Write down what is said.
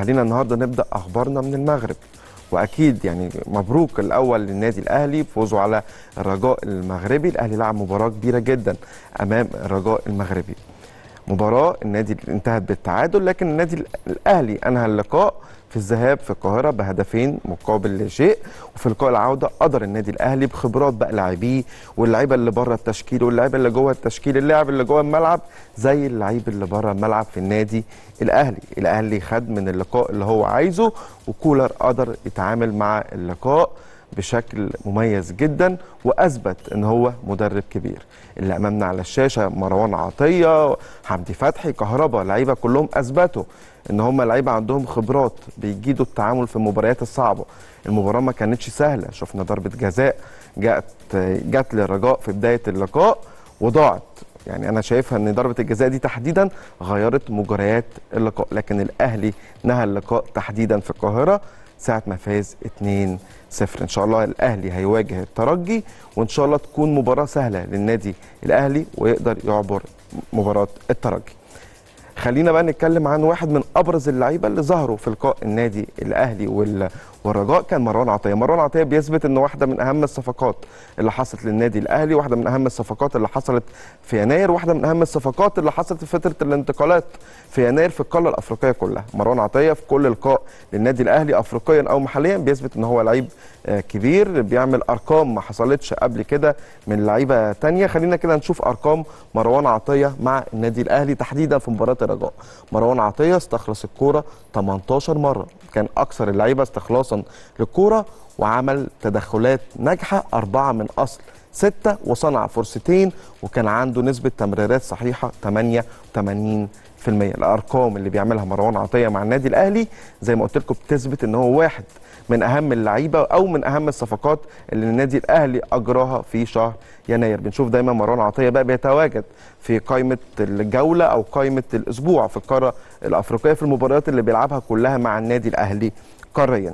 خلينا النهارده نبدا اخبارنا من المغرب واكيد يعني مبروك الاول للنادي الاهلي فوزه على الرجاء المغربي الاهلي لعب مباراه كبيره جدا امام الرجاء المغربي مباراه النادي انتهت بالتعادل لكن النادي الاهلي انهى اللقاء في الذهاب في القاهره بهدفين مقابل لا شيء وفي لقاء العوده قدر النادي الاهلي بخبرات بقى لاعبيه واللعيبه اللي بره التشكيل واللعيبه اللي جوه التشكيل اللاعب اللي جوه الملعب زي اللعيب اللي بره الملعب في النادي الاهلي الاهلي خد من اللقاء اللي هو عايزه وكولر قدر يتعامل مع اللقاء بشكل مميز جدا واثبت ان هو مدرب كبير اللي امامنا على الشاشه مروان عطيه حمدي فتحي كهربا لعيبه كلهم اثبتوا ان هم لعيبه عندهم خبرات بيجيدوا التعامل في المباريات الصعبه المباراه ما كانتش سهله شفنا ضربه جزاء جت جت للرجاء في بدايه اللقاء وضاعت يعني انا شايفها ان ضربه الجزاء دي تحديدا غيرت مجريات اللقاء لكن الاهلي نهى اللقاء تحديدا في القاهره ساعه ما فاز 2-0 ان شاء الله الاهلي هيواجه الترجي وان شاء الله تكون مباراه سهله للنادي الاهلي ويقدر يعبر مباراه الترجي خلينا بقى نتكلم عن واحد من ابرز اللعيبه اللي ظهروا في لقاء النادي الاهلي وال... والرجاء كان مروان عطيه، مروان عطيه بيثبت ان واحده من اهم الصفقات اللي حصلت للنادي الاهلي، واحده من اهم الصفقات اللي حصلت في يناير، واحده من اهم الصفقات اللي حصلت في فتره الانتقالات في يناير في القاره الافريقيه كلها، مروان عطيه في كل لقاء للنادي الاهلي افريقيا او محليا بيثبت ان هو لعيب آه، كبير بيعمل ارقام ما حصلتش قبل كده من لعيبه ثانيه، خلينا كده نشوف ارقام مروان عطيه مع النادي الاهلي تحديدا في مباراه الرجاء مروان عطيه استخلص الكوره 18 مره كان اكثر اللعيبه استخلاصا للكوره وعمل تدخلات ناجحه اربعه من اصل ستة وصنع فرصتين وكان عنده نسبة تمريرات صحيحة 88 الأرقام اللي بيعملها مروان عطية مع النادي الأهلي زي ما قلت لكم بتثبت إن هو واحد من أهم اللعيبة أو من أهم الصفقات اللي النادي الأهلي أجراها في شهر يناير بنشوف دايما مروان عطية بقى بيتواجد في قائمة الجولة أو قائمة الأسبوع في القارة الأفريقية في المباريات اللي بيلعبها كلها مع النادي الأهلي قاريا